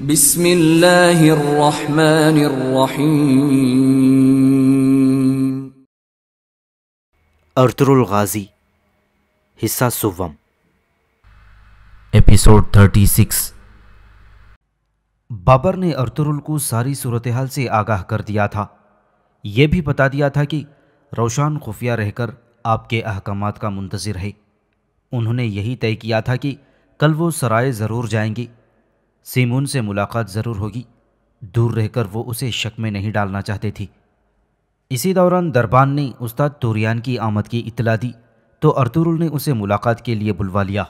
बिस्मिल्लाहिर्रहमानिर्रहीम अर्तुरुल गाजी हिस्सा सुवम एपिसोड 36 बाबर ने अर्तुरुल को सारी सूरत हाल से आगाह कर दिया था यह भी बता दिया था कि रोशान खुफिया रहकर आपके अहकाम का मुंतज़र है उन्होंने यही तय किया था कि कल वो सराय ज़रूर जाएंगी सीमून से मुलाकात ज़रूर होगी दूर रहकर वो उसे शक में नहीं डालना चाहते थी इसी दौरान दरबान ने उस्ताद तुरियान की आमद की इतला दी तो अर्तुरुल ने उसे मुलाकात के लिए बुलवा लिया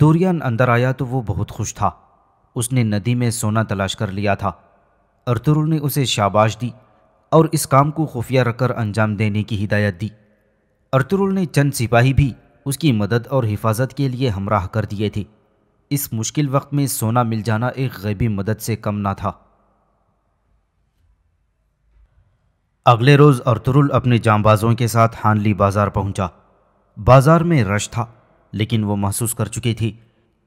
तुरियान अंदर आया तो वो बहुत खुश था उसने नदी में सोना तलाश कर लिया था अर्तुरुल ने उसे शाबाश दी और इस काम को खुफिया रखकर अंजाम देने की हिदायत दी अर्तुरुल ने चंद सिपाही भी उसकी मदद और हिफाजत के लिए हमराह कर दिए थे इस मुश्किल वक्त में सोना मिल जाना एक गैबी मदद से कम ना था अगले रोज़ अर्तुरुल अपने जांबाजों के साथ हानली बाज़ार पहुंचा। बाज़ार में रश था लेकिन वो महसूस कर चुकी थी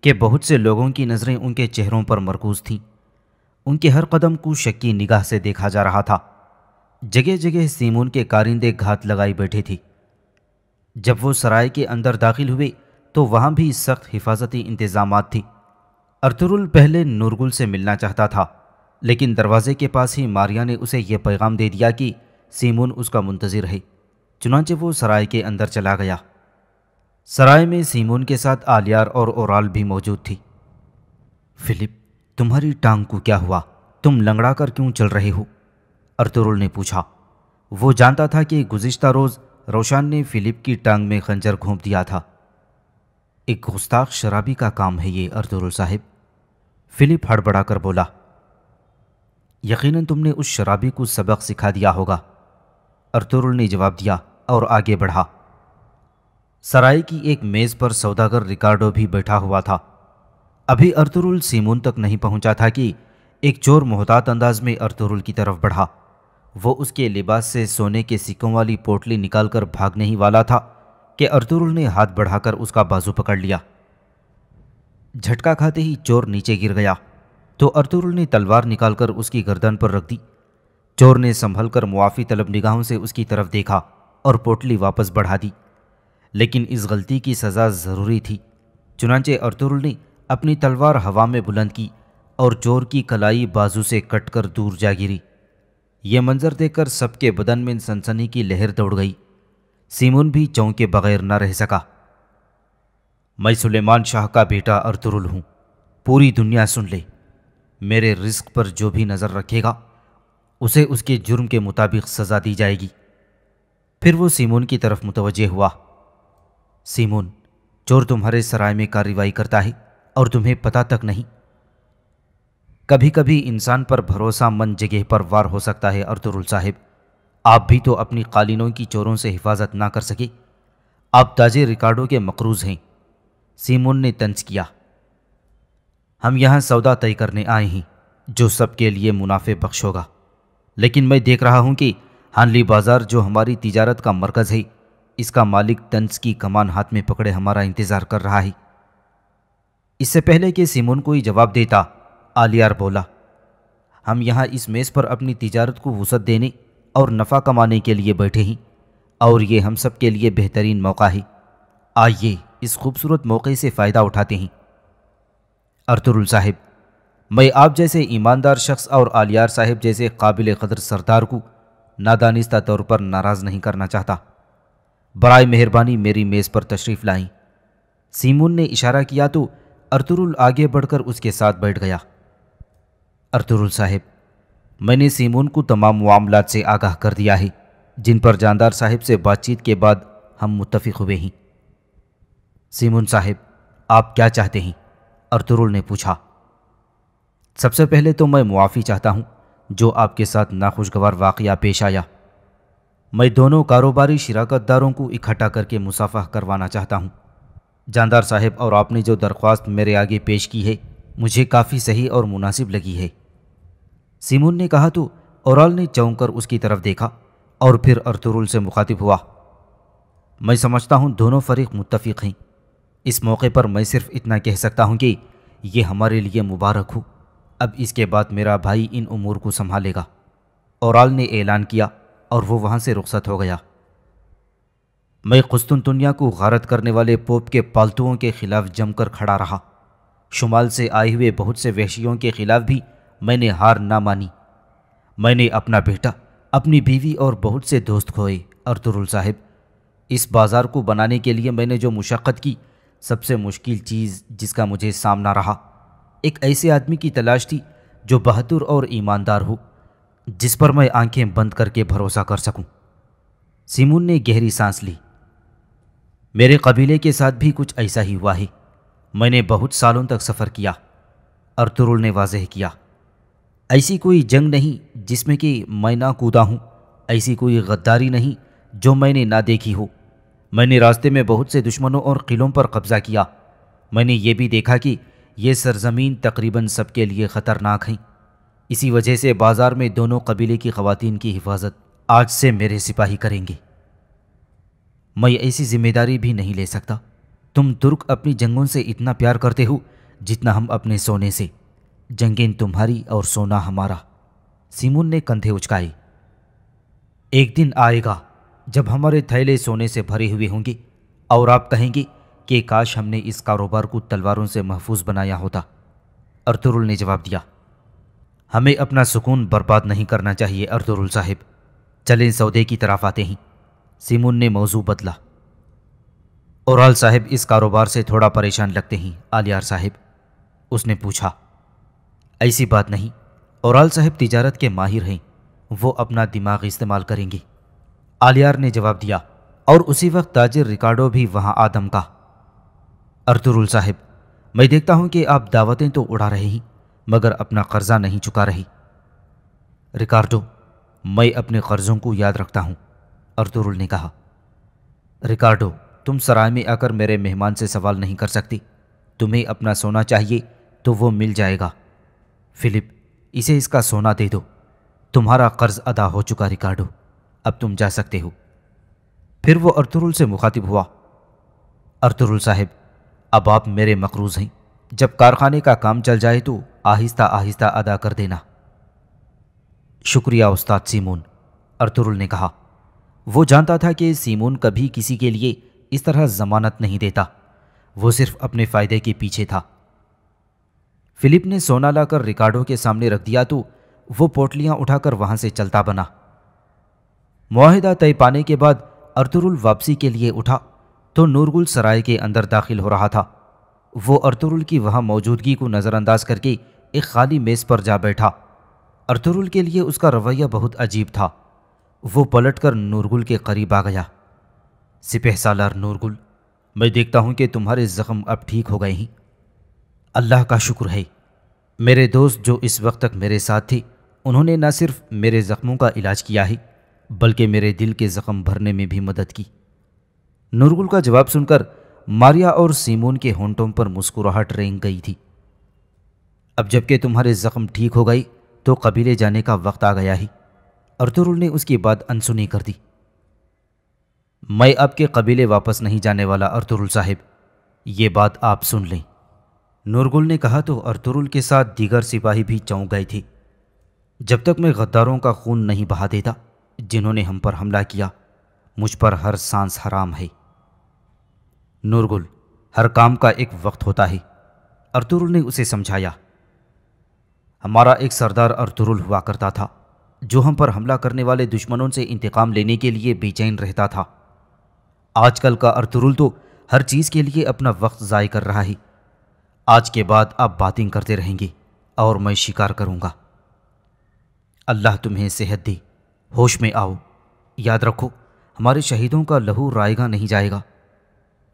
कि बहुत से लोगों की नज़रें उनके चेहरों पर मरकूज थीं उनके हर कदम को शक्की निगाह से देखा जा रहा था जगह जगह सीमून के कारिंदे घात लगाई बैठी थी जब वो सराय के अंदर दाखिल हुए तो वहाँ भी सख्त हिफाजती इंतजाम थी अर्तुरुल पहले नूरगुल से मिलना चाहता था लेकिन दरवाजे के पास ही मारिया ने उसे यह पैगाम दे दिया कि सीमून उसका मुंतज़र है चुनाचे वो सराय के अंदर चला गया सराय में सीमून के साथ आलियार और ओराल भी मौजूद थी फिलिप तुम्हारी टांग को क्या हुआ तुम लंगड़ा कर क्यों चल रहे हो अर्तुरुल ने पूछा वो जानता था कि गुज्तर रोज़ रोशान ने फिलिप की टांग में खंजर घोंप दिया था एक गुस्ताख शराबी का काम है ये अर्दुरुल साहिब फिलिप हड़बड़ाकर बोला यकीनन तुमने उस शराबी को सबक सिखा दिया होगा अर्दुरुल ने जवाब दिया और आगे बढ़ा सराय की एक मेज़ पर सौदागर रिकार्डो भी बैठा हुआ था अभी अर्दुरुल सीमून तक नहीं पहुंचा था कि एक चोर मोहतात अंदाज में अर्दुरुल की तरफ बढ़ा वो उसके लिबास से सोने के सिक्कों वाली पोटली निकालकर भागने ही वाला था कि अर्दुरुल ने हाथ बढ़ाकर उसका बाजू पकड़ लिया झटका खाते ही चोर नीचे गिर गया तो अर्दुरुल ने तलवार निकालकर उसकी गर्दन पर रख दी चोर ने संभल कर मुआफ़ी तलब निगाहों से उसकी तरफ देखा और पोटली वापस बढ़ा दी लेकिन इस गलती की सज़ा ज़रूरी थी चुनाचे अर्तुरुल ने अपनी तलवार हवा में बुलंद की और चोर की कलाई बाजू से कटकर दूर जा गिरी ये मंज़र देखकर सबके बदन में सनसनी की लहर दौड़ गई सीमुन भी चौंके बगैर न रह सका मैं सुलेमान शाह का बेटा अर्तुरुल हूँ पूरी दुनिया सुन ले मेरे रिस्क पर जो भी नज़र रखेगा उसे उसके जुर्म के मुताबिक सज़ा दी जाएगी फिर वो सीमुन की तरफ मुतवजह हुआ सीमुन चोर तुम्हारे सराय में कार्रवाई करता है और तुम्हें पता तक नहीं कभी कभी इंसान पर भरोसा मंद जगह पर वार हो सकता है अर्तुरुल साहिब आप भी तो अपनी कालीनों की चोरों से हिफाजत ना कर सके आप ताजे रिकार्डों के मकरूज हैं सीमोन ने तंज किया हम यहाँ सौदा तय करने आए हैं जो सबके लिए मुनाफे बख्श होगा लेकिन मैं देख रहा हूँ कि हानली बाज़ार जो हमारी तिजारत का मरकज़ है इसका मालिक तंज की कमान हाथ में पकड़े हमारा इंतज़ार कर रहा है इससे पहले कि सिमोन कोई जवाब देता आलियार बोला हम यहाँ इस मेज़ पर अपनी तिजारत को वसत देने और नफ़ा कमाने के लिए बैठे हैं और ये हम सब के लिए बेहतरीन मौका है आइए इस खूबसूरत मौके से फ़ायदा उठाते हैं अर्तुल साहब मैं आप जैसे ईमानदार शख्स और आलियार साहब जैसे काबिल कदर सरदार को नादानिस्ता तौर पर नाराज़ नहीं करना चाहता बरए मेहरबानी मेरी मेज़ पर तशरीफ़ लाई सीमून ने इशारा किया तो अरतुरुल आगे बढ़कर उसके साथ बैठ गया अरतुरुल साहब मैंने सीमोन को तमाम मामला से आगाह कर दिया है जिन पर जानदार साहिब से बातचीत के बाद हम मुतफिक हुए हैं सीमोन साहिब आप क्या चाहते हैं अर्तुरुल ने पूछा सबसे पहले तो मैं मुआफ़ी चाहता हूँ जो आपके साथ नाखुशगवार वाक़ पेश आया मैं दोनों कारोबारी दारों को इकट्ठा करके मुसाफा करवाना चाहता हूँ जानदार साहब और आपने जो दरख्वास्त मेरे आगे पेश की है मुझे काफ़ी सही और मुनासिब लगी है सिमून ने कहा तो औरल ने चौंक कर उसकी तरफ देखा और फिर अर्तुरुल से मुखातिब हुआ मैं समझता हूँ दोनों फरीक मुत्तफिक हैं इस मौके पर मैं सिर्फ इतना कह सकता हूँ कि ये हमारे लिए मुबारक हो अब इसके बाद मेरा भाई इन उमूर को संभालेगा औराल ने ऐलान किया और वो वहाँ से रुखसत हो गया मैं कुस्तुनतुनिया को गारत करने वाले पोप के पालतुओं के खिलाफ जमकर खड़ा रहा शुमाल से आए हुए बहुत से वहशियों के खिलाफ भी मैंने हार ना मानी मैंने अपना बेटा अपनी बीवी और बहुत से दोस्त खोए अर्तुरुल साहब इस बाज़ार को बनाने के लिए मैंने जो मुशक्क़त की सबसे मुश्किल चीज़ जिसका मुझे सामना रहा एक ऐसे आदमी की तलाश थी जो बहादुर और ईमानदार हो जिस पर मैं आंखें बंद करके भरोसा कर सकूं। सिमून ने गहरी सांस ली मेरे कबीले के साथ भी कुछ ऐसा ही हुआ है मैंने बहुत सालों तक सफ़र किया अर्तुरुल ने वाजह किया ऐसी कोई जंग नहीं जिसमें कि मैं ना कूदा हूँ ऐसी कोई गद्दारी नहीं जो मैंने ना देखी हो मैंने रास्ते में बहुत से दुश्मनों और किलों पर कब्ज़ा किया मैंने ये भी देखा कि ये सरजमीन तकरीबन सबके लिए ख़तरनाक हैं इसी वजह से बाज़ार में दोनों कबीले की खवतिन की हिफाजत आज से मेरे सिपाही करेंगे मैं ऐसी जिम्मेदारी भी नहीं ले सकता तुम तुर्क अपनी जंगों से इतना प्यार करते हो जितना हम अपने सोने से जंगेन तुम्हारी और सोना हमारा सिमुन ने कंधे उचकाए एक दिन आएगा जब हमारे थैले सोने से भरे हुए होंगे और आप कहेंगे कि काश हमने इस कारोबार को तलवारों से महफूज बनाया होता अर्तुरुल ने जवाब दिया हमें अपना सुकून बर्बाद नहीं करना चाहिए अर्तुरुल साहिब चलें सौदे की तरफ आते हैं सिमुन ने मौजू बदला औरल साहिब इस कारोबार से थोड़ा परेशान लगते हैं आलियार साहिब उसने पूछा ऐसी बात नहीं औराल साहब तिजारत के माहिर हैं वो अपना दिमाग इस्तेमाल करेंगे आलियार ने जवाब दिया और उसी वक्त ताजिर रिकार्डो भी वहाँ आदम का अर्तुरुल साहब मैं देखता हूँ कि आप दावतें तो उड़ा रहे हैं मगर अपना कर्जा नहीं चुका रही रिकार्डो मैं अपने कर्ज़ों को याद रखता हूँ अर्तुरुल ने कहा रिकार्डो तुम सराय में आकर मेरे मेहमान से सवाल नहीं कर सकती तुम्हें अपना सोना चाहिए तो वो मिल जाएगा फिलिप इसे इसका सोना दे दो तुम्हारा कर्ज अदा हो चुका रिकार्डो अब तुम जा सकते हो फिर वो अर्तुरुल से मुखातिब हुआ अर्तुरुल साहब अब आप मेरे मकरूज़ हैं जब कारखाने का काम चल जाए तो आहिस्ता आहिस्ता अदा कर देना शुक्रिया उस्ताद सीमून अर्तुरुल ने कहा वो जानता था कि सीमून कभी किसी के लिए इस तरह जमानत नहीं देता वो सिर्फ अपने फ़ायदे के पीछे था फिलिप ने सोना लाकर रिकार्डो के सामने रख दिया तो वो पोटलियां उठाकर वहां से चलता बना माहिदा तय पाने के बाद अर्तुरुल वापसी के लिए उठा तो नूरगुल सराय के अंदर दाखिल हो रहा था वो अर्तुरुल की वहां मौजूदगी को नज़रअंदाज करके एक खाली मेज़ पर जा बैठा अर्तुरुल के लिए उसका रवैया बहुत अजीब था वो पलटकर नूरगुल के करीब आ गया सिपह सालार नूरगुल मैं देखता हूँ कि तुम्हारे ज़ख्म अब ठीक हो गए हैं अल्लाह का शुक्र है मेरे दोस्त जो इस वक्त तक मेरे साथ थी उन्होंने न सिर्फ मेरे ज़ख्मों का इलाज किया ही बल्कि मेरे दिल के ज़ख्म भरने में भी मदद की नूरगुल का जवाब सुनकर मारिया और सीमोन के होंटों पर मुस्कुराहट रेंग गई थी अब जबकि तुम्हारे ज़ख्म ठीक हो गई तो कबीले जाने का वक्त आ गया ही अर्तुरुल ने उसकी बात अनसुनी कर दी मैं आपके कबीले वापस नहीं जाने वाला अर्तुरुल साहिब ये बात आप सुन लें नूरगुल ने कहा तो अर्तुरुल के साथ दीगर सिपाही भी चौंक गए थे जब तक मैं गद्दारों का खून नहीं बहा देता जिन्होंने हम पर हमला किया मुझ पर हर सांस हराम है नूरगुल हर काम का एक वक्त होता है अरतुरुल ने उसे समझाया हमारा एक सरदार अर्तुरुल हुआ करता था जो हम पर हमला करने वाले दुश्मनों से इंतकाम लेने के लिए बेचैन रहता था आजकल का अर्तुरुल तो हर चीज़ के लिए अपना वक्त ज़ाय कर रहा है आज के बाद आप बातें करते रहेंगे और मैं शिकार करूँगा अल्लाह तुम्हें सेहत दी होश में आओ याद रखो हमारे शहीदों का लहू रायगा नहीं जाएगा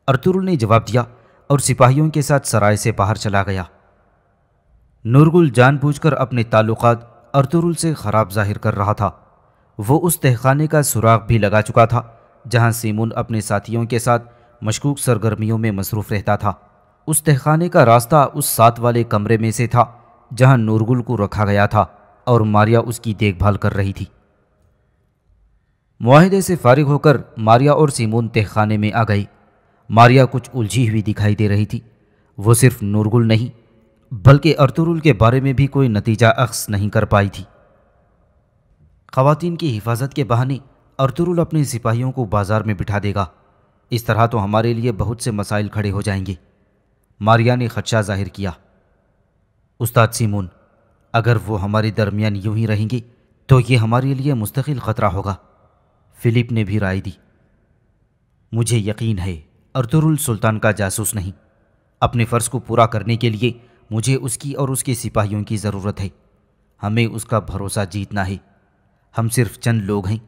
अर्तुरुल ने जवाब दिया और सिपाहियों के साथ सराय से बाहर चला गया नूरगुल जानबूझकर अपने ताल्लुकात अर्तुरुल से ख़राब जाहिर कर रहा था वो उस तहखाने का सुराग भी लगा चुका था जहां सीमुन अपने साथियों के साथ मशकूक सरगर्मियों में मसरूफ़ रहता था उस तहखाने का रास्ता उस साथ वाले कमरे में से था जहां नूरगुल को रखा गया था और मारिया उसकी देखभाल कर रही थी माहिदे से फारिग होकर मारिया और सीमोन तहखाने में आ गई मारिया कुछ उलझी हुई दिखाई दे रही थी वो सिर्फ नूरगुल नहीं बल्कि अर्तुरुल के बारे में भी कोई नतीजा अक्स नहीं कर पाई थी खातन की हिफाजत के बहाने अर्तुरुल अपने सिपाहियों को बाजार में बिठा देगा इस तरह तो हमारे लिए बहुत से मसाइल खड़े हो जाएंगे मारिया ने खदशा जाहिर किया उस्ताद सीमून अगर वो हमारे दरमियान यूं ही रहेंगी तो ये हमारे लिए मुस्तकिल ख़तरा होगा फ़िलिप ने भी राय दी मुझे यकीन है अर्तुरुल सुल्तान का जासूस नहीं अपने फ़र्ज को पूरा करने के लिए मुझे उसकी और उसके सिपाहियों की ज़रूरत है हमें उसका भरोसा जीतना है हम सिर्फ चंद लोग हैं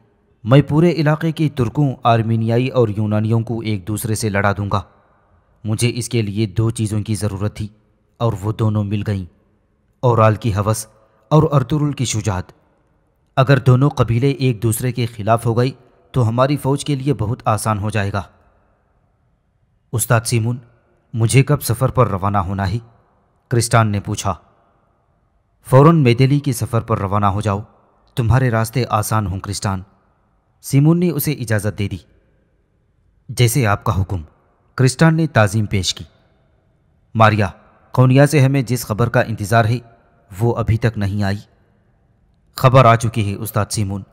मैं पूरे इलाके के तुर्कों आर्मीनियाई और यूनानियों को एक दूसरे से लड़ा दूंगा मुझे इसके लिए दो चीज़ों की ज़रूरत थी और वो दोनों मिल गईं औराल की हवस और अर्तुरुल की शुजात अगर दोनों कबीले एक दूसरे के ख़िलाफ़ हो गई तो हमारी फ़ौज के लिए बहुत आसान हो जाएगा उस्ताद सीमुन मुझे कब सफ़र पर रवाना होना ही क्रिस्टान ने पूछा फ़ौरन मेदेली के सफ़र पर रवाना हो जाओ तुम्हारे रास्ते आसान हों क्रिस्टान सीमुन ने उसे इजाज़त दे दी जैसे आपका हुक्म क्रिस्टान ने ताज़ीम पेश की मारिया कौनिया से हमें जिस खबर का इंतज़ार है वो अभी तक नहीं आई खबर आ चुकी है उस्ताद सीमून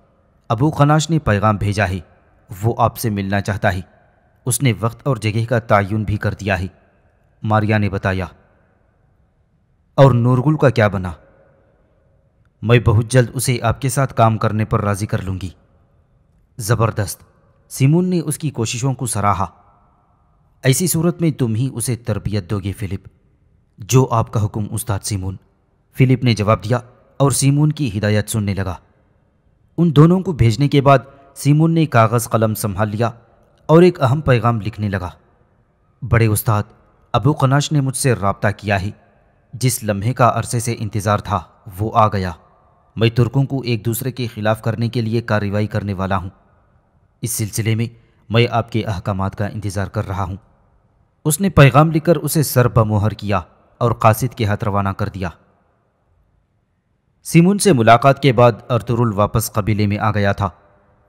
अबू खनाश ने पैगाम भेजा है वो आपसे मिलना चाहता है उसने वक्त और जगह का तयन भी कर दिया है मारिया ने बताया और नूरगुल का क्या बना मैं बहुत जल्द उसे आपके साथ काम करने पर राज़ी कर लूँगी ज़बरदस्त सिमून ने उसकी कोशिशों को सराहा ऐसी सूरत में तुम ही उसे तरबियत दोगे फ़िलिप जो आपका हुक्म उस्ताद सीमून फ़िलिप ने जवाब दिया और सीमून की हिदायत सुनने लगा उन दोनों को भेजने के बाद सीमून ने कागज़ कलम संभाल लिया और एक अहम पैगाम लिखने लगा बड़े उस्ताद अबू कनाश ने मुझसे रबता किया ही जिस लम्हे का अरसे से इंतज़ार था वो आ गया मैं तुर्कों को एक दूसरे के ख़िलाफ़ करने के लिए कार्रवाई करने वाला हूँ इस सिलसिले में मैं आपके अहकाम का इंतज़ार कर रहा हूँ उसने पैगाम लिखकर उसे सर पर मोहर किया और कासिद के हाथ रवाना कर दिया सिमुन से मुलाकात के बाद अर्तुरुल वापस कबीले में आ गया था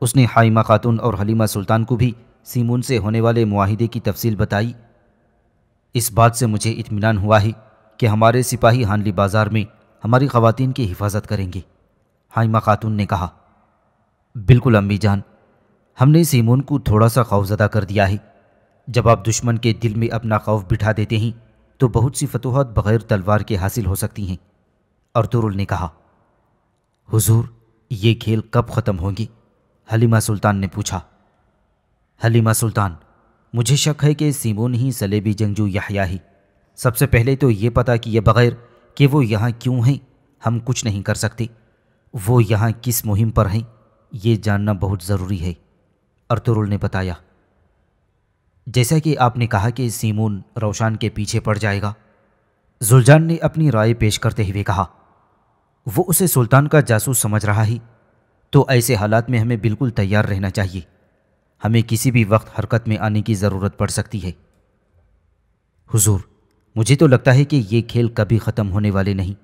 उसने हाइमा खातून और हलीमा सुल्तान को भी सीमून से होने वाले माहदे की तफसील बताई इस बात से मुझे इतमान हुआ ही कि हमारे सिपाही हानली बाज़ार में हमारी खवतिन की हिफाजत करेंगे हाइमा खातून ने कहा बिल्कुल अम्मी जान हमने सीमून को थोड़ा सा खौफजदा कर दिया है जब आप दुश्मन के दिल में अपना खौफ बिठा देते हैं तो बहुत सी फतूहत बग़ैर तलवार के हासिल हो सकती हैं अर्तुरुल ने कहा हुजूर ये खेल कब ख़त्म होंगी हलीमा सुल्तान ने पूछा हलीमा सुल्तान मुझे शक है कि सीमोन ही सलेबी जंगजू यहया ही सबसे पहले तो ये पता कि यह बग़ैर कि वो यहाँ क्यों हैं हम कुछ नहीं कर सकते वो यहाँ किस मुहिम पर हैं ये जानना बहुत ज़रूरी है अर्तुरुल ने बताया जैसा कि आपने कहा कि सीमून रोशान के पीछे पड़ जाएगा जुलजान ने अपनी राय पेश करते हुए कहा वो उसे सुल्तान का जासूस समझ रहा ही तो ऐसे हालात में हमें बिल्कुल तैयार रहना चाहिए हमें किसी भी वक्त हरकत में आने की ज़रूरत पड़ सकती है हुजूर मुझे तो लगता है कि ये खेल कभी ख़त्म होने वाले नहीं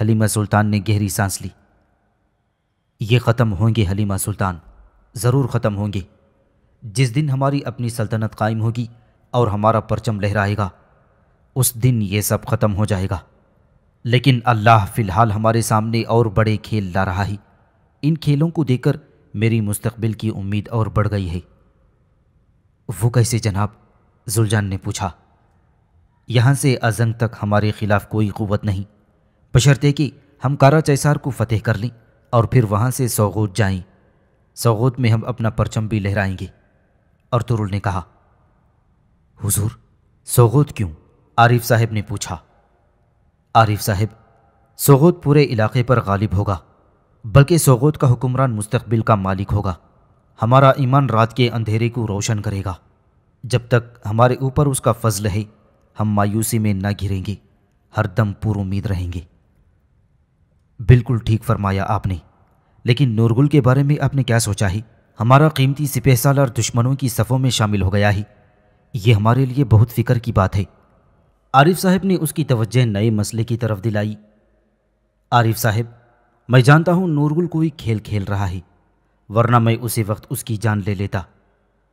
हलीमा सुल्तान ने गहरी सांस ली ये ख़त्म होंगे हलीमा सुल्तान ज़रूर ख़त्म होंगे जिस दिन हमारी अपनी सल्तनत कायम होगी और हमारा परचम लहराएगा उस दिन ये सब ख़त्म हो जाएगा लेकिन अल्लाह फ़िलहाल हमारे सामने और बड़े खेल ला रहा है इन खेलों को देखकर मेरी मुस्तबिल की उम्मीद और बढ़ गई है वो कैसे जनाब जुलजान ने पूछा यहाँ से अजंग तक हमारे ख़िलाफ़ कोई क़वत नहीं बशर्ते कि हम कारा चैसार को फ़तेह कर लें और फिर वहाँ से सौगोत जाएं। सौगोत में हम अपना परचम भी लहराएंगे अर्तुरुल तुरुल ने कहा हुजूर सोगोद क्यों आरिफ साहब ने पूछा आरिफ साहब सोगोद पूरे इलाके पर गालिब होगा बल्कि सोगोद का हुक्मरान मुस्तबिल का मालिक होगा हमारा ईमान रात के अंधेरे को रोशन करेगा जब तक हमारे ऊपर उसका फजल है हम मायूसी में न घिरेंगे हरदम पूर उम्मीद रहेंगे बिल्कुल ठीक फरमाया आपने लेकिन नूरगुल के बारे में आपने क्या सोचा है हमारा कीमती सिपह सालार दुश्मनों की सफ़ों में शामिल हो गया ही ये हमारे लिए बहुत फिक्र की बात है आरिफ साहब ने उसकी तवज्जह नए मसले की तरफ दिलाई आरिफ साहब मैं जानता हूँ नूरगुल कोई खेल खेल रहा है वरना मैं उसी वक्त उसकी जान ले लेता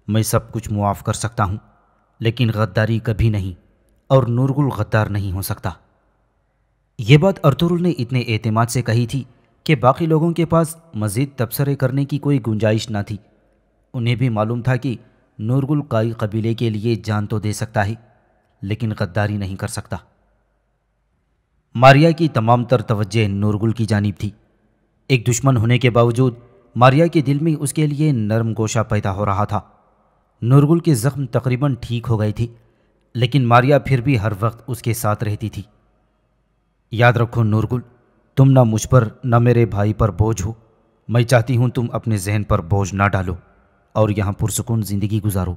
मैं सब कुछ मुआफ़ कर सकता हूँ लेकिन गद्दारी कभी नहीं और नूरगुल गद्दार नहीं हो सकता ये बात अरतुरुल ने इतने एतमाद से कही थी कि बाकी लोगों के पास मज़ीद तबसरे करने की कोई गुंजाइश ना थी उन्हें भी मालूम था कि नूरगुल काई कबीले के लिए जान तो दे सकता है लेकिन गद्दारी नहीं कर सकता मारिया की तमाम तर तवज्जह नूरगुल की जानब थी एक दुश्मन होने के बावजूद मारिया के दिल में उसके लिए नरम गोशा पैदा हो रहा था नूरगुल के ज़ख्म तकरीबन ठीक हो गई थी लेकिन मारिया फिर भी हर वक्त उसके साथ रहती थी याद रखो नूरगुल तुम ना मुझ पर ना मेरे भाई पर बोझ हो मैं चाहती हूँ तुम अपने जहन पर बोझ ना डालो और यहाँ पुरसकून ज़िंदगी गुजारो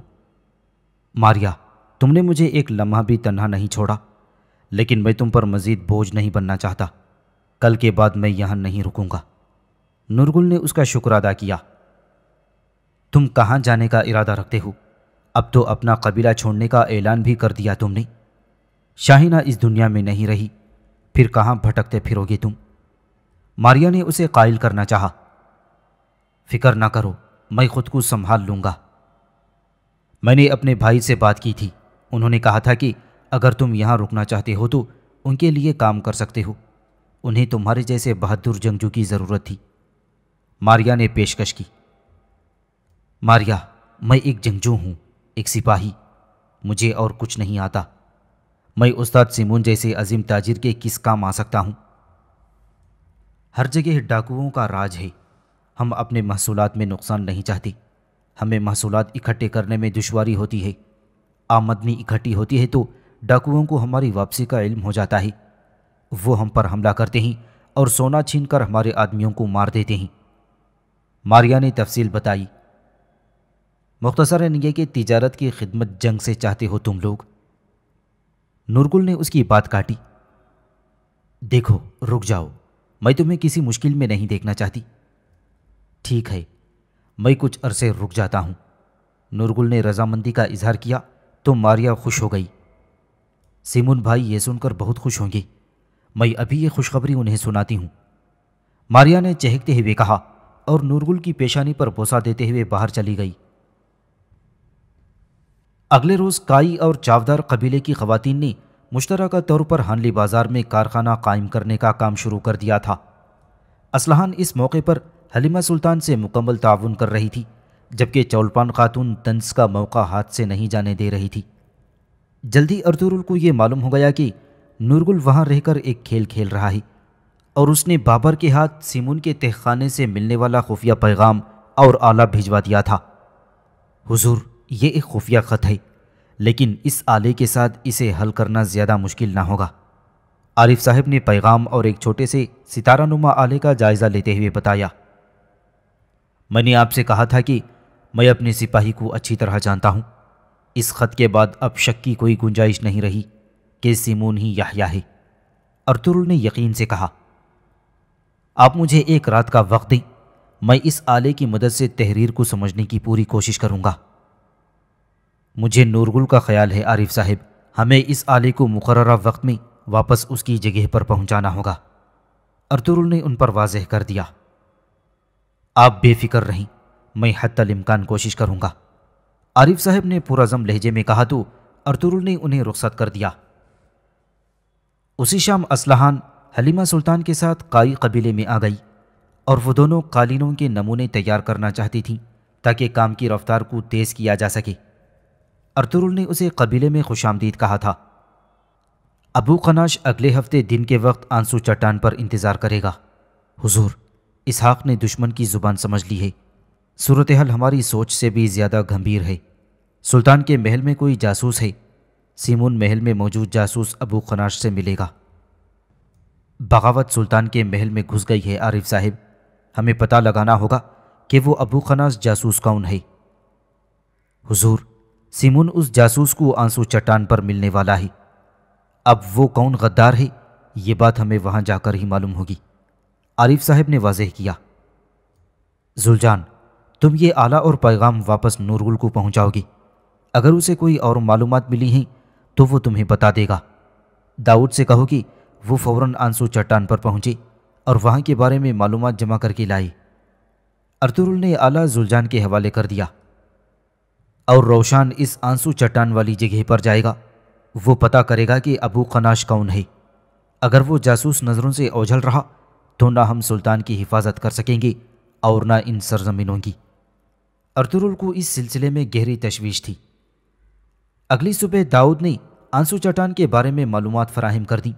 मारिया तुमने मुझे एक लम्हा भी तन्हा नहीं छोड़ा लेकिन मैं तुम पर मज़ीद बोझ नहीं बनना चाहता कल के बाद मैं यहाँ नहीं रुकूंगा नुरगुल ने उसका शुक्र अदा किया तुम कहाँ जाने का इरादा रखते हो अब तो अपना कबीला छोड़ने का ऐलान भी कर दिया तुमने शाहिना इस दुनिया में नहीं रही फिर कहाँ भटकते फिरोगे तुम मारिया ने उसे कायल करना चाहा। फिक्र ना करो मैं खुद को संभाल लूंगा मैंने अपने भाई से बात की थी उन्होंने कहा था कि अगर तुम यहां रुकना चाहते हो तो उनके लिए काम कर सकते हो उन्हें तुम्हारे जैसे बहादुर जंगजू की ज़रूरत थी मारिया ने पेशकश की मारिया मैं एक जंगजू हूँ एक सिपाही मुझे और कुछ नहीं आता मैं उस्ताद सिमून जैसे अजीम ताजिर के किस काम आ सकता हूँ हर जगह डाकुओं का राज है हम अपने महसूलात में नुकसान नहीं चाहते हमें महसूलात इकट्ठे करने में दुशारी होती है आमदनी इकट्ठी होती है तो डाकुओं को हमारी वापसी का इल्म हो जाता है वो हम पर हमला करते हैं और सोना छीनकर हमारे आदमियों को मार देते हैं मारिया ने तफसील बताई मुख्तसर यह कि तिजारत की खिदमत जंग से चाहते हो तुम लोग नूरगुल ने उसकी बात काटी देखो रुक जाओ मैं तुम्हें किसी मुश्किल में नहीं देखना चाहती ठीक है मैं कुछ अरसे रुक जाता हूं नूरगुल ने रजामंदी का इजहार किया तो मारिया खुश हो गई सिमुन भाई ये सुनकर बहुत खुश होंगे मैं अभी ये खुशखबरी उन्हें सुनाती हूं मारिया ने चहकते हुए कहा और नूरगुल की पेशानी पर बोसा देते हुए बाहर चली गई अगले रोज़ काई और चावदार कबीले की खवतान ने मुश्तरक तौर पर हानली बाज़ार में कारखाना कायम करने का काम शुरू कर दिया था असलहान इस मौके पर हलीमा सुल्तान से मुकम्मल ताउन कर रही थी जबकि चौलपान खातून तंस का मौका हाथ से नहीं जाने दे रही थी जल्दी अरतुरुल को ये मालूम हो गया कि नूरगुल वहाँ रहकर एक खेल खेल रहा है और उसने बाबर के हाथ सिमुन के तहखाने से मिलने वाला खुफिया पैगाम और आला भिजवा दिया था हुजूर ये एक खुफिया ख़त है लेकिन इस आले के साथ इसे हल करना ज़्यादा मुश्किल ना होगा आरिफ साहब ने पैगाम और एक छोटे से सितारा नुमा आले का जायज़ा लेते हुए बताया मैंने आपसे कहा था कि मैं अपने सिपाही को अच्छी तरह जानता हूँ इस ख़त के बाद अब शक की कोई गुंजाइश नहीं रही कि सिमून ही याहया है अर्तुरुल ने यकीन से कहा आप मुझे एक रात का वक्त दें मैं इस आले की मदद से तहरीर को समझने की पूरी कोशिश करूँगा मुझे नूरगुल का ख्याल है आरिफ साहब हमें इस आले को मुकर वक्त में वापस उसकी जगह पर पहुंचाना होगा अर्तुरुल ने उन पर वाजह कर दिया आप बेफिक्र रहें मैं हतमकान कोशिश करूंगा आरिफ साहब ने जम लहजे में कहा तो अर्तुरुल ने उन्हें रुख्सत कर दिया उसी शाम असलहान हलीमा सुल्तान के साथ काई कबीले में आ गई और वो दोनों कालीनों के नमूने तैयार करना चाहती थीं ताकि काम की रफ्तार को तेज़ किया जा सके अर्तुरुल ने उसे कबीले में खुशामदीद कहा था अबू खनाश अगले हफ्ते दिन के वक्त आंसू चट्टान पर इंतज़ार करेगा हुजूर इसहाक ने दुश्मन की ज़ुबान समझ ली है सूरत हाल हमारी सोच से भी ज़्यादा गंभीर है सुल्तान के महल में कोई जासूस है सीमून महल में मौजूद जासूस अबू खनाश से मिलेगा बगावत सुल्तान के महल में घुस गई है आरिफ साहिब हमें पता लगाना होगा कि वो अबू खनास जासूस कौन है हुजूर सिमुन उस जासूस को आंसू चट्टान पर मिलने वाला है अब वो कौन गद्दार है ये बात हमें वहाँ जाकर ही मालूम होगी आरिफ साहब ने वाजह किया जुलजान तुम ये आला और पैगाम वापस नूरगुल को पहुँचाओगी अगर उसे कोई और मालूम मिली हैं तो वो तुम्हें बता देगा दाऊद से कहो कि वो फौरन आंसू चट्टान पर पहुंचे और वहाँ के बारे में मालूम जमा करके लाई अर्तुरुल ने आला जुलजान के हवाले कर दिया और रोशान इस आंसू चट्टान वाली जगह पर जाएगा वो पता करेगा कि अबू खनाश कौन है अगर वो जासूस नज़रों से ओझल रहा तो ना हम सुल्तान की हिफाजत कर सकेंगे और ना इन सरजमीनों की अर्तुरुल को इस सिलसिले में गहरी तशवीश थी अगली सुबह दाऊद ने आंसू चट्टान के बारे में मालूम फराहम कर दी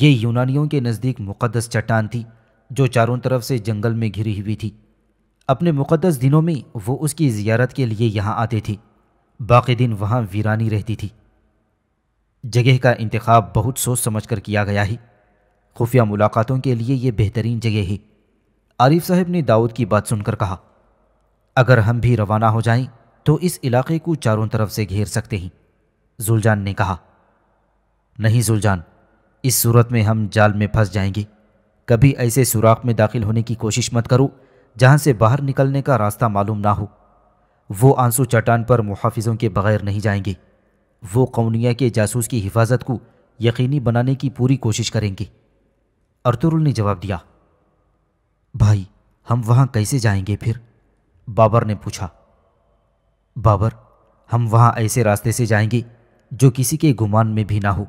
ये यूनानियों के नज़दीक मुक़दस चट्टान थी जो चारों तरफ से जंगल में घिरी हुई थी अपने मुक़दस दिनों में वो उसकी ज़ियारत के लिए यहाँ आते थे बाकी दिन वहाँ वीरानी रहती थी जगह का इंतखब बहुत सोच समझ कर किया गया है खुफिया मुलाकातों के लिए ये बेहतरीन जगह है आरिफ साहब ने दाऊद की बात सुनकर कहा अगर हम भी रवाना हो जाएं तो इस इलाके को चारों तरफ से घेर सकते हैं जुलजान ने कहा नहीं जुलजान इस सूरत में हम जाल में फंस जाएंगे कभी ऐसे सुराख में दाखिल होने की कोशिश मत करो जहाँ से बाहर निकलने का रास्ता मालूम ना हो वो आंसू चट्टान पर मुहाफिजों के बगैर नहीं जाएंगे वो कौनिया के जासूस की हिफाजत को यकीनी बनाने की पूरी कोशिश करेंगे अर्तुरुल ने जवाब दिया भाई हम वहाँ कैसे जाएंगे फिर बाबर ने पूछा बाबर हम वहाँ ऐसे रास्ते से जाएंगे जो किसी के गुमान में भी ना हो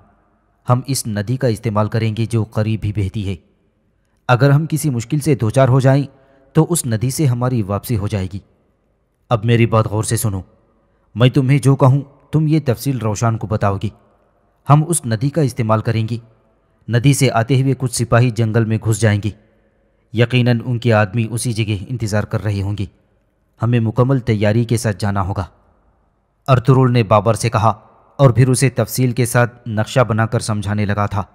हम इस नदी का इस्तेमाल करेंगे जो करीब ही बहती है अगर हम किसी मुश्किल से दो चार हो जाएं तो उस नदी से हमारी वापसी हो जाएगी अब मेरी बात गौर से सुनो मैं तुम्हें जो कहूँ तुम ये तफसील रोशान को बताओगी हम उस नदी का इस्तेमाल करेंगी नदी से आते हुए कुछ सिपाही जंगल में घुस जाएंगी यकीनन उनके आदमी उसी जगह इंतज़ार कर रहे होंगे हमें मुकम्मल तैयारी के साथ जाना होगा अर्तुरुल ने बाबर से कहा और फिर उसे तफसील के साथ नक्शा बनाकर समझाने लगा था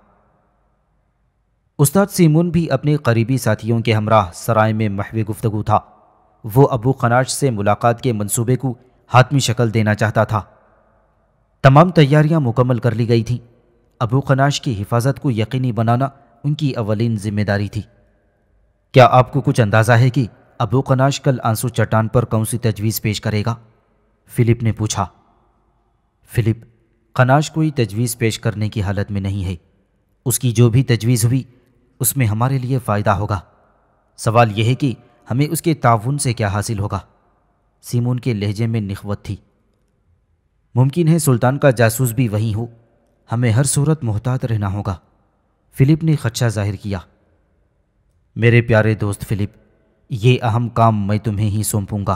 उस्ताद सीमुन भी अपने करीबी साथियों के हमराह सराय में महव गुफ्तु था वो अबू खनाश से मुलाकात के मंसूबे को हाथमी शक्ल देना चाहता था तमाम तैयारियां मुकम्मल कर ली गई थीं अबू खनाश की हिफाजत को यकीनी बनाना उनकी अवलिन जिम्मेदारी थी क्या आपको कुछ अंदाज़ा है कि अबू खनाश कल आंसू चट्टान पर कौन सी तजवीज़ पेश करेगा फ़िलिप ने पूछा फ़िलिप खनाश कोई तजवीज़ पेश करने की हालत में नहीं है उसकी जो भी तजवीज़ हुई उसमें हमारे लिए फ़ायदा होगा सवाल यह है कि हमें उसके ताउन से क्या हासिल होगा सीमून के लहजे में नखवत थी मुमकिन है सुल्तान का जासूस भी वहीं हो हमें हर सूरत मोहतात रहना होगा फ़िलिप ने खदशा जाहिर किया मेरे प्यारे दोस्त फ़िलिप ये अहम काम मैं तुम्हें ही सौंपूंगा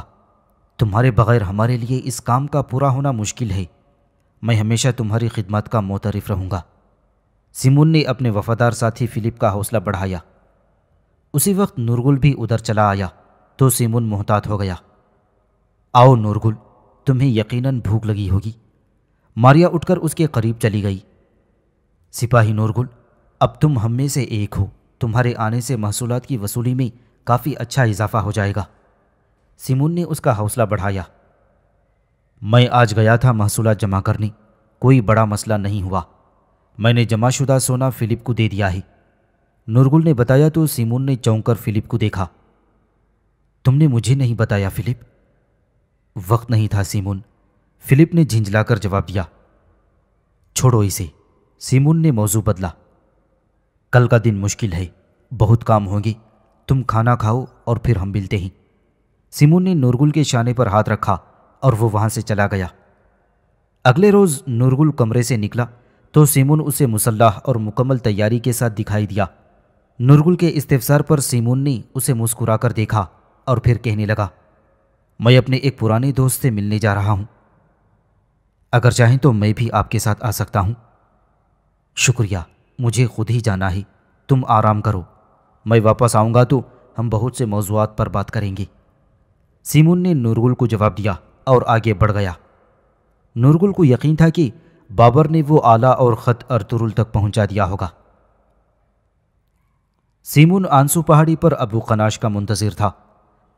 तुम्हारे बगैर हमारे लिए इस काम का पूरा होना मुश्किल है मैं हमेशा तुम्हारी खिदमत का मोतरफ़ रहूँगा सिमुन ने अपने वफादार साथी फिलिप का हौसला बढ़ाया उसी वक्त नूरगुल भी उधर चला आया तो सिमुन मोहतात हो गया आओ नूरगुल तुम्हें यकीनन भूख लगी होगी मारिया उठकर उसके करीब चली गई सिपाही नूरगुल अब तुम हम में से एक हो तुम्हारे आने से महसूलत की वसूली में काफ़ी अच्छा इजाफा हो जाएगा सिमुन ने उसका हौसला बढ़ाया मैं आज गया था महसूलत जमा करने कोई बड़ा मसला नहीं हुआ मैंने जमाशुदा सोना फिलिप को दे दिया है नूरगुल ने बताया तो सिमोन ने चौंक कर फिलिप को देखा तुमने मुझे नहीं बताया फिलिप वक्त नहीं था सिमोन फिलिप ने झिंझलाकर जवाब दिया छोड़ो इसे सिमोन ने मौजू बदला कल का दिन मुश्किल है बहुत काम होंगे तुम खाना खाओ और फिर हम मिलते हैं सिमोन ने नूरगुल के शाने पर हाथ रखा और वो वहां से चला गया अगले रोज़ नूरगुल कमरे से निकला तो सीमून उसे मुसल्लाह और मुकम्मल तैयारी के साथ दिखाई दिया नुरगुल के इस्तेफसार पर सीमून ने उसे मुस्कुरा कर देखा और फिर कहने लगा मैं अपने एक पुराने दोस्त से मिलने जा रहा हूं अगर चाहें तो मैं भी आपके साथ आ सकता हूं शुक्रिया मुझे खुद ही जाना है तुम आराम करो मैं वापस आऊंगा तो हम बहुत से मौजूद पर बात करेंगे सीमून ने नूरगुल को जवाब दिया और आगे बढ़ गया नूरगुल को यकीन था कि बाबर ने वो आला और ख़त अरतुरुल तक पहुंचा दिया होगा सीमुन आंसू पहाड़ी पर अबू कनाश का मुंतजिर था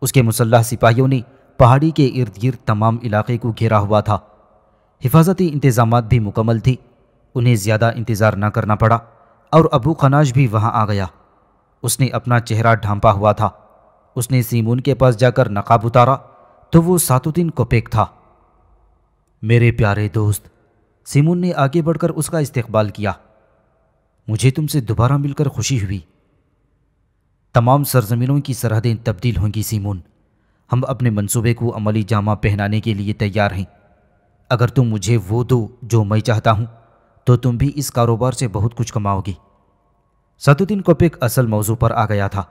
उसके मुसल्ह सिपाहियों ने पहाड़ी के इर्द गिर्द तमाम इलाके को घेरा हुआ था हिफाजती इंतज़ाम भी मुकम्मल थी उन्हें ज़्यादा इंतज़ार न करना पड़ा और अबू खनाश भी वहाँ आ गया उसने अपना चेहरा ढांपा हुआ था उसने सीमून के पास जाकर नकाब उतारा तो वो सातुद्दीन कोपेक था मेरे प्यारे दोस्त सिमून ने आगे बढ़कर उसका इस्तेकबाल किया मुझे तुमसे दोबारा मिलकर खुशी हुई तमाम सरजमीनों की सरहदें तब्दील होंगी सीमून हम अपने मंसूबे को अमली जामा पहनाने के लिए तैयार हैं अगर तुम मुझे वो दो जो मैं चाहता हूँ तो तुम भी इस कारोबार से बहुत कुछ कमाओगी सतुद्दीन कोपिक असल मौजू पर आ गया था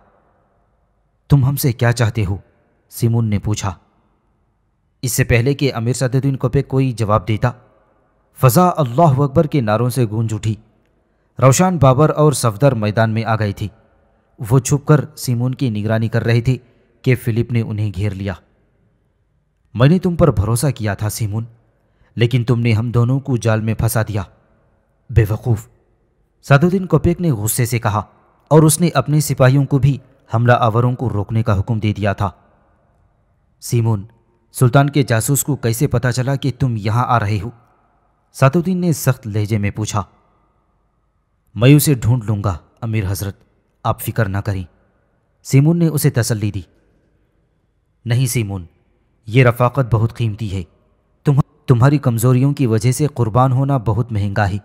तुम हमसे क्या चाहते हो सिमून ने पूछा इससे पहले कि अमीर सतुद्दीन कोपिक कोई जवाब देता फ़ज़ा अल्लाह अकबर के नारों से गूंज उठी रोशान बाबर और सफदर मैदान में आ गई थी वो छुपकर सीमून की निगरानी कर रही थी कि फ़िलिप ने उन्हें घेर लिया मैंने तुम पर भरोसा किया था सीमून लेकिन तुमने हम दोनों को जाल में फंसा दिया बेवकूफ़ सादुद्दीन कोपेक ने गुस्से से कहा और उसने अपने सिपाहियों को भी हमला आवरों को रोकने का हुक्म दे दिया था सीमून सुल्तान के जासूस को कैसे पता चला कि तुम यहाँ आ रहे हो सातुद्दीन ने सख्त लहजे में पूछा मैं उसे ढूंढ लूंगा अमीर हजरत आप फिक्र ना करें सीमून ने उसे तसल्ली दी नहीं सीमून ये रफाकत बहुत कीमती है तुम तुम्हारी कमज़ोरियों की वजह से कुर्बान होना बहुत महंगा है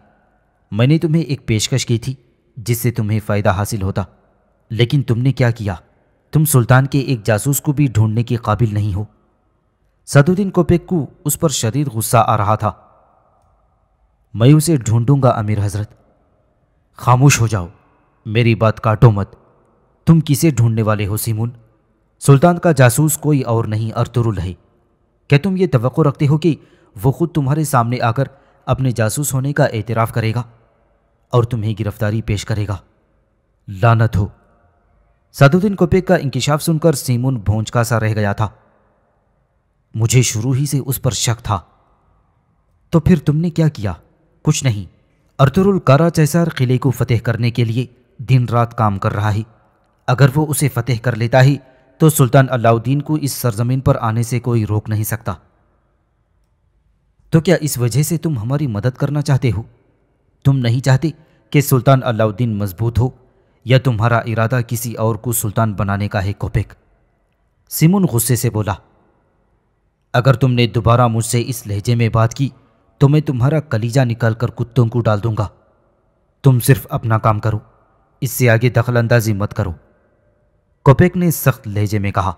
मैंने तुम्हें एक पेशकश की थी जिससे तुम्हें फ़ायदा हासिल होता लेकिन तुमने क्या किया तुम सुल्तान के एक जासूस को भी ढूंढने के काबिल नहीं हो सदुद्दीन कोपेक्कू उस पर शदीद गुस्सा आ रहा था मैं उसे ढूंढूंगा अमीर हजरत खामोश हो जाओ मेरी बात काटो मत तुम किसे ढूंढने वाले हो सीमून सुल्तान का जासूस कोई और नहीं अरतुरुल है क्या तुम ये तो रखते हो कि वो खुद तुम्हारे सामने आकर अपने जासूस होने का एतराफ़ करेगा और तुम्हें गिरफ्तारी पेश करेगा लानत हो सादुद्दीन कोपेक का इंकशाफ सुनकर सीमून का सा रह गया था मुझे शुरू ही से उस पर शक था तो फिर तुमने क्या किया कुछ नहीं अर्तुरुल कारा कैसार किले को फतेह करने के लिए दिन रात काम कर रहा है अगर वो उसे फतेह कर लेता ही तो सुल्तान अलाउद्दीन को इस सरजमीन पर आने से कोई रोक नहीं सकता तो क्या इस वजह से तुम हमारी मदद करना चाहते हो तुम नहीं चाहते कि सुल्तान अलाउद्दीन मजबूत हो या तुम्हारा इरादा किसी और को सुल्तान बनाने का है कोपिक सिमुन गुस्से से बोला अगर तुमने दोबारा मुझसे इस लहजे में बात की तो मैं तुम्हारा कलीजा निकालकर कुत्तों को डाल दूंगा तुम सिर्फ अपना काम करो इससे आगे दखल अंदाजी मत करो कोपेक ने सख्त लहजे में कहा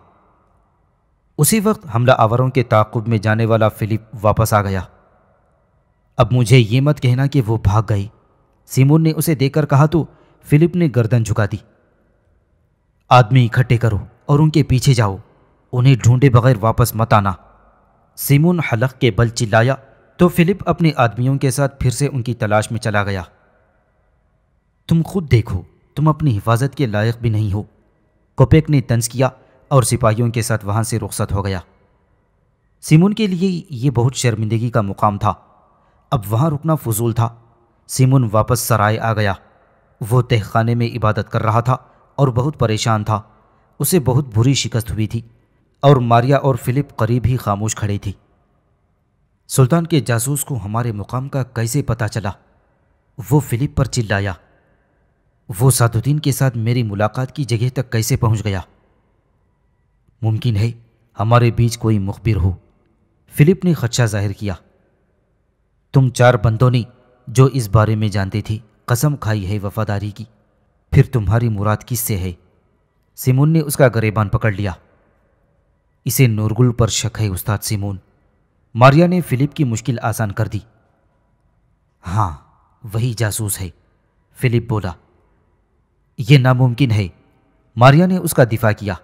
उसी वक्त हमला आवरों के ताकुब में जाने वाला फिलिप वापस आ गया अब मुझे ये मत कहना कि वो भाग गई सिमोन ने उसे देखकर कहा तो फिलिप ने गर्दन झुका दी आदमी इकट्ठे करो और उनके पीछे जाओ उन्हें ढूंढे बगैर वापस मत आना सिमोन हलक के बल चिल्लाया तो फिलिप अपने आदमियों के साथ फिर से उनकी तलाश में चला गया तुम खुद देखो तुम अपनी हिफाजत के लायक भी नहीं हो कोपेक ने तंज किया और सिपाहियों के साथ वहाँ से रुखसत हो गया सिमोन के लिए ये बहुत शर्मिंदगी का मुकाम था अब वहाँ रुकना फजूल था सिमोन वापस सराय आ गया वो तहखाने में इबादत कर रहा था और बहुत परेशान था उसे बहुत बुरी शिकस्त हुई थी और मारिया और फिलिप करीब ही खामोश खड़ी थी सुल्तान के जासूस को हमारे मुकाम का कैसे पता चला वो फिलिप पर चिल्लाया वो सादुद्दीन के साथ मेरी मुलाकात की जगह तक कैसे पहुंच गया मुमकिन है हमारे बीच कोई मुखबिर हो फिलिप ने खदशा जाहिर किया तुम चार बंदों ने जो इस बारे में जानते थे कसम खाई है वफादारी की फिर तुम्हारी मुराद किससे है सिमून ने उसका गरेबान पकड़ लिया इसे नूरगुल पर शक है उस्ताद सिमून मारिया ने फिलिप की मुश्किल आसान कर दी हाँ वही जासूस है फिलिप बोला यह नामुमकिन है मारिया ने उसका दिफा किया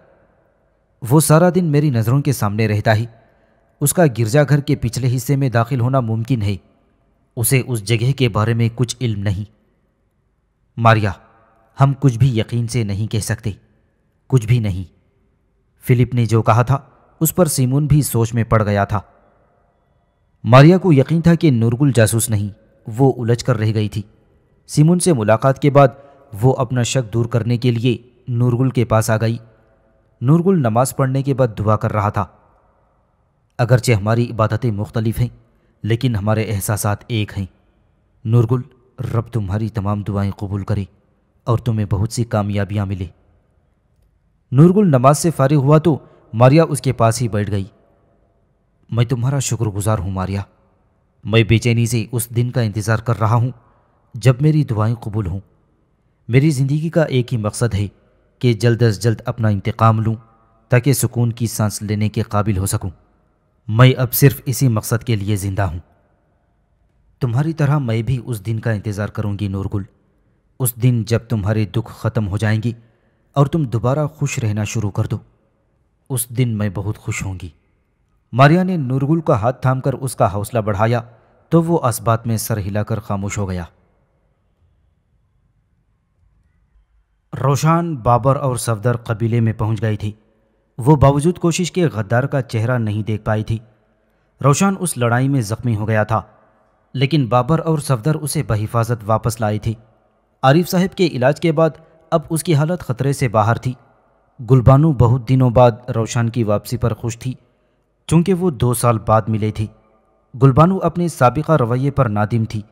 वो सारा दिन मेरी नज़रों के सामने रहता ही उसका गिरजाघर के पिछले हिस्से में दाखिल होना मुमकिन है उसे उस जगह के बारे में कुछ इल्म नहीं मारिया हम कुछ भी यकीन से नहीं कह सकते कुछ भी नहीं फिलिप ने जो कहा था उस पर सीमून भी सोच में पड़ गया था मारिया को यकीन था कि नूरगुल जासूस नहीं वो उलझ कर रह गई थी सिमुन से मुलाकात के बाद वो अपना शक दूर करने के लिए नूरगुल के पास आ गई नूरगुल नमाज़ पढ़ने के बाद दुआ कर रहा था अगरचे हमारी इबादतें मुख्तलिफ हैं लेकिन हमारे एहसास एक हैं नूरगुल रब तुम्हारी तमाम दुआएं कबूल करे और तुम्हें बहुत सी कामयाबियाँ मिले नूरगुल नमाज से फारिग हुआ तो मारिया उसके पास ही बैठ गई मैं तुम्हारा शुक्रगुजार हूँ मारिया मैं बेचैनी से उस दिन का इंतज़ार कर रहा हूँ जब मेरी दुआएं कबूल हों मेरी ज़िंदगी का एक ही मकसद है कि जल्द अज जल्द अपना इंतकाम लूँ ताकि सुकून की सांस लेने के काबिल हो सकूँ मैं अब सिर्फ इसी मकसद के लिए ज़िंदा हूँ तुम्हारी तरह मैं भी उस दिन का इंतज़ार करूँगी नूरगुल उस दिन जब तुम्हारे दुख ख़त्म हो जाएंगी और तुम दोबारा खुश रहना शुरू कर दो उस दिन मैं बहुत खुश होंगी मारिया ने नूरगुल का हाथ थामकर उसका हौसला बढ़ाया तो वो असबात में सर हिलाकर खामोश हो गया रोशान बाबर और सफदर कबीले में पहुंच गई थी वो बावजूद कोशिश के गद्दार का चेहरा नहीं देख पाई थी रोशान उस लड़ाई में ज़ख्मी हो गया था लेकिन बाबर और सफदर उसे बहिफाजत वापस लाई थी आरिफ साहब के इलाज के बाद अब उसकी हालत ख़तरे से बाहर थी गुलबानू बहुत दिनों बाद रोशान की वापसी पर खुश थी चूंकि वो दो साल बाद मिले थे गुलबानु अपने सबका रवैये पर नादिम थी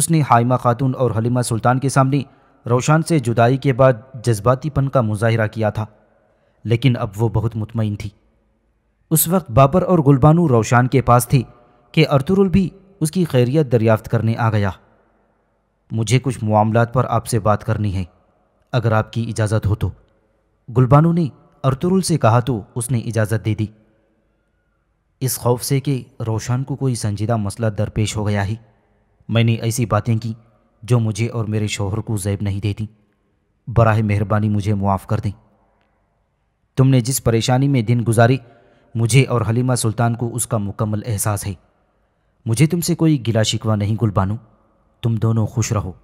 उसने हाइमा खातून और हलीमा सुल्तान के सामने रोशान से जुदाई के बाद जज्बातीपन का मुजाहरा किया था लेकिन अब वो बहुत मुतमिन थी उस वक्त बाबर और गुलबानु रोशान के पास थे कि अर्तुरुल भी उसकी खैरियत दरियाफ्त करने आ गया मुझे कुछ मामला पर आपसे बात करनी है अगर आपकी इजाज़त हो तो गुलबानु ने अर्तुरुल से कहा तो उसने इजाज़त दे दी इस खौफ से कि रोशन को कोई संजीदा मसला दरपेश हो गया ही मैंने ऐसी बातें की जो मुझे और मेरे शोहर को जैब नहीं देती बरह मेहरबानी मुझे मुआफ़ कर दें तुमने जिस परेशानी में दिन गुजारी मुझे और हलीमा सुल्तान को उसका मुकम्मल एहसास है मुझे तुमसे कोई गिला शिकवा नहीं गुलबानू तुम दोनों खुश रहो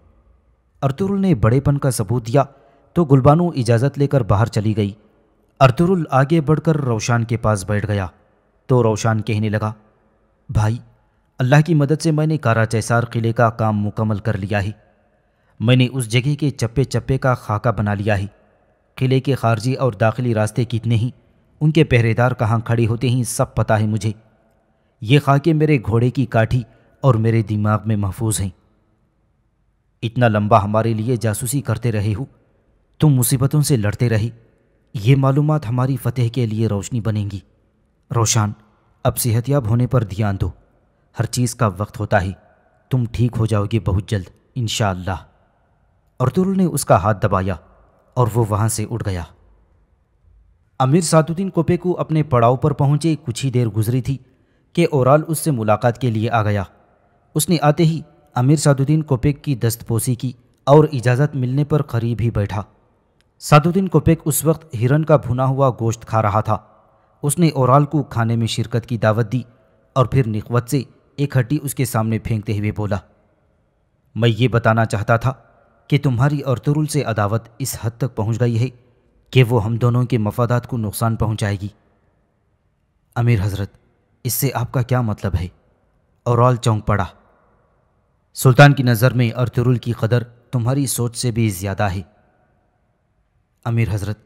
अर्तुरुल ने बड़ेपन का सबूत दिया तो गुलबानू इजाज़त लेकर बाहर चली गई अर्तुरुल आगे बढ़कर रोशान के पास बैठ गया तो रोशान कहने लगा भाई अल्लाह की मदद से मैंने कारा चैसार किले का काम मुकम्मल कर लिया है मैंने उस जगह के चप्पे चप्पे का खाका बना लिया है किले के खारजी और दाखिली रास्ते कितने ही उनके पहरेदार कहाँ खड़े होते हैं सब पता है मुझे ये खाके मेरे घोड़े की काठी और मेरे दिमाग में महफूज हैं इतना लंबा हमारे लिए जासूसी करते रहे हो तुम मुसीबतों से लड़ते रहे ये मालूम हमारी फतेह के लिए रोशनी बनेंगी रोशान अब याब होने पर ध्यान दो हर चीज़ का वक्त होता ही तुम ठीक हो जाओगे बहुत जल्द इन अर्तुल ने उसका हाथ दबाया और वो वहाँ से उठ गया अमीर सादुद्दीन कोपे को अपने पड़ाव पर पहुंचे कुछ ही देर गुजरी थी कि ओराल उससे मुलाकात के लिए आ गया उसने आते ही अमीर सादुद्दीन कोपेक की दस्तपोशी की और इजाज़त मिलने पर करीब ही बैठा सादुद्दीन कोपेक उस वक्त हिरन का भुना हुआ गोश्त खा रहा था उसने औराल को खाने में शिरकत की दावत दी और फिर निकवत से एक हड्डी उसके सामने फेंकते हुए बोला मैं ये बताना चाहता था कि तुम्हारी और तुरुल से अदावत इस हद तक पहुंच गई है कि वो हम दोनों के मफादात को नुकसान पहुंचाएगी अमीर हजरत इससे आपका क्या मतलब है औराल चौंक पड़ा सुल्तान की नज़र में तुरुल की कदर तुम्हारी सोच से भी ज़्यादा है अमीर हजरत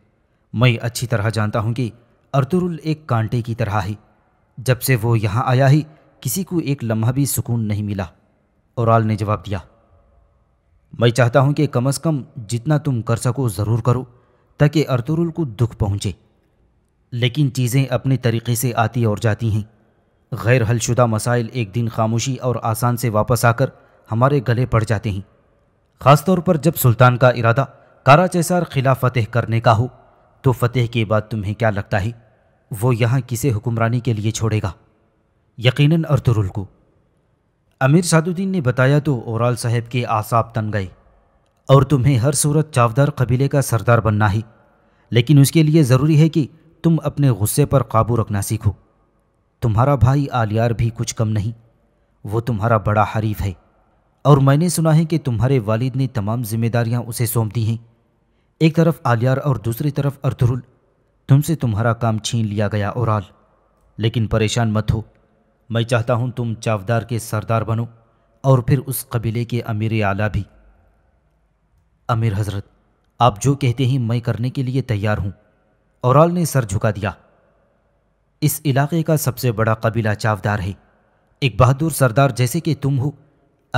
मैं अच्छी तरह जानता हूँ कि अर्तुरुल एक कांटे की तरह ही जब से वो यहाँ आया ही किसी को एक लम्हा भी सुकून नहीं मिला औराल ने जवाब दिया मैं चाहता हूँ कि कम अज़ कम जितना तुम कर सको ज़रूर करो ताकि अर्तुरुल को दुख पहुँचे लेकिन चीज़ें अपने तरीके से आती और जाती हैं गैर हलशुदा मसाइल एक दिन खामोशी और आसान से वापस आकर हमारे गले पड़ जाते हैं ख़ासतौर पर जब सुल्तान का इरादा कारा चैसार खिला फतेह करने का हो तो फतेह के बाद तुम्हें क्या लगता है वो यहाँ किसे हुक्मरानी के लिए छोड़ेगा यकीनन अर्थरुल को अमीर सादुद्दीन ने बताया तो ओराल साहेब के आसाब तन गए और तुम्हें हर सूरत चावदार कबीले का सरदार बनना है लेकिन उसके लिए ज़रूरी है कि तुम अपने गुस्से पर काबू रखना सीखो तुम्हारा भाई आलियार भी कुछ कम नहीं वो तुम्हारा बड़ा हरीफ है और मैंने सुना है कि तुम्हारे वालिद ने तमाम जिम्मेदारियां उसे सौंप दी हैं एक तरफ आलियार और दूसरी तरफ अर्धरुल तुमसे तुम्हारा काम छीन लिया गया औरल लेकिन परेशान मत हो मैं चाहता हूँ तुम चावदार के सरदार बनो और फिर उस कबीले के अमीर आला भी अमीर हजरत आप जो कहते हैं मैं करने के लिए तैयार हूँ औराल ने सर झुका दिया इस इलाके का सबसे बड़ा कबीला चावदार है एक बहादुर सरदार जैसे कि तुम हो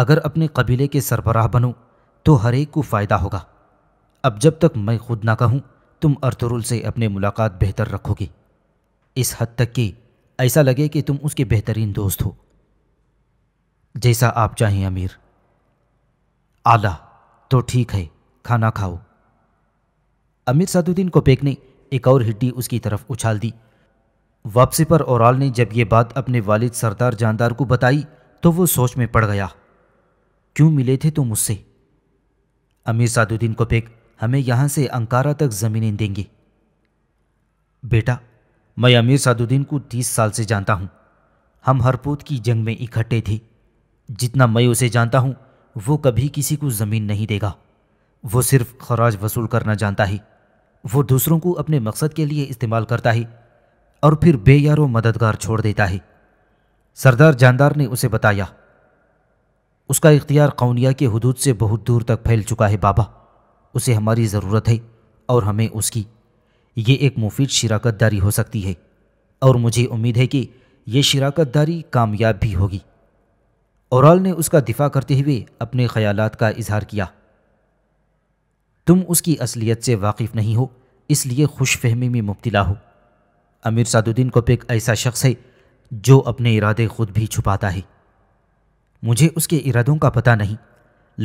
अगर अपने कबीले के सरबराह बनो तो हर एक को फ़ायदा होगा अब जब तक मैं खुद ना कहूं तुम अर्थरुल से अपने मुलाकात बेहतर रखोगे इस हद तक कि ऐसा लगे कि तुम उसके बेहतरीन दोस्त हो जैसा आप चाहें अमीर आला तो ठीक है खाना खाओ अमीर सादुद्दीन को पेक ने एक और हिड्डी उसकी तरफ उछाल दी वापसी पर औराल ने जब ये बात अपने वालिद सरदार जानदार को बताई तो वो सोच में पड़ गया क्यों मिले थे तुम मुझसे अमीर सादुद्दीन को पेक हमें यहाँ से अंकारा तक ज़मीनें देंगे बेटा मैं अमीर सादुद्दीन को तीस साल से जानता हूँ हम पोत की जंग में इकट्ठे थे जितना मैं उसे जानता हूँ वो कभी किसी को ज़मीन नहीं देगा वो सिर्फ खराज वसूल करना जानता है वो दूसरों को अपने मकसद के लिए इस्तेमाल करता है और फिर बेयारो मददगार छोड़ देता है सरदार जानदार ने उसे बताया उसका इख्तियार कौनिया के हदूद से बहुत दूर तक फैल चुका है बाबा उसे हमारी ज़रूरत है और हमें उसकी ये एक मुफीद शराकत दारी हो सकती है और मुझे उम्मीद है कि ये शराकत दारी कामयाब भी होगी औराल ने उसका दिफा करते हुए अपने ख्यालात का इजहार किया तुम उसकी असलियत से वाकिफ़ नहीं हो इसलिए खुश फहमी में मुब्तला हो अमीर सादुद्दीन पे एक ऐसा शख्स है जो अपने इरादे खुद भी छुपाता है मुझे उसके इरादों का पता नहीं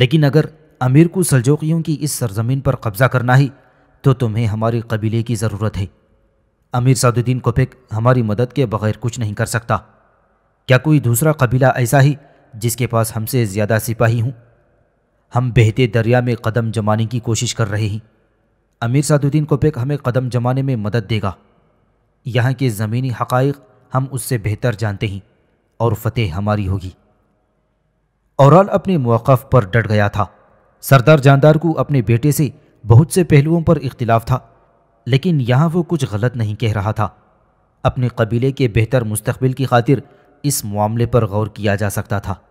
लेकिन अगर अमीर को सलजोकियों की इस सरजमीन पर कब्ज़ा करना ही तो तुम्हें हमारे कबीले की ज़रूरत है अमीर सादुद्दीन कोपिक हमारी मदद के बगैर कुछ नहीं कर सकता क्या कोई दूसरा कबीला ऐसा ही जिसके पास हमसे ज़्यादा सिपाही हूँ हम बहते दरिया में कदम जमाने की कोशिश कर रहे हैं अमीर सादुद्दीन कोपिक हमें कदम जमाने में मदद देगा यहाँ के ज़मीनी हकाइक हम उससे बेहतर जानते हैं और फतेह हमारी होगी और अपने मौक़ पर डट गया था सरदार जानदार को अपने बेटे से बहुत से पहलुओं पर इख्तिलाफ था लेकिन यहाँ वो कुछ गलत नहीं कह रहा था अपने कबीले के बेहतर मुस्तबिल की खातिर इस मामले पर गौर किया जा सकता था